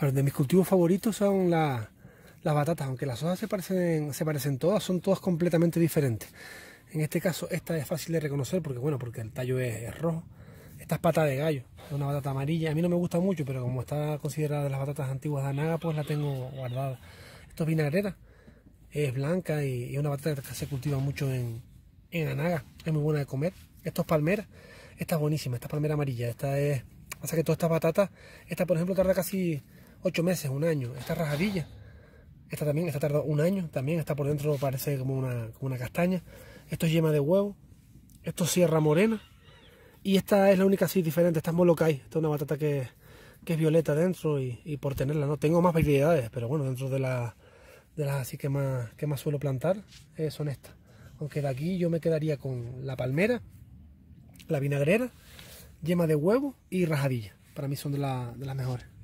de mis cultivos favoritos son las batatas, aunque las hojas se parecen, se parecen todas, son todas completamente diferentes. En este caso, esta es fácil de reconocer porque, bueno, porque el tallo es, rojo. Esta es pata de gallo, es una batata amarilla. A mí no me gusta mucho, pero como está considerada de las batatas antiguas de Anaga, pues la tengo guardada. Esto es vinagreta, es blanca y es una batata que se cultiva mucho en, Anaga. Es muy buena de comer. Esto es palmera, esta es buenísima, esta es palmera amarilla. Esta es, pasa que todas estas batatas, esta por ejemplo tarda casi ocho meses, un año. Esta rajadilla, esta también, esta tarda un año, también está por dentro, parece como una, castaña. Esto es yema de huevo, esto es sierra morena. Y esta es la única así diferente, esta es Molokai, esta es una batata que, es violeta dentro y, por tenerla, ¿no? Tengo más variedades, pero bueno, dentro de, la, de las así que más, que más suelo plantar eh, son estas. Aunque de aquí yo me quedaría con la palmera, la vinagrera, yema de huevo y rajadilla. Para mí son de, de las mejores.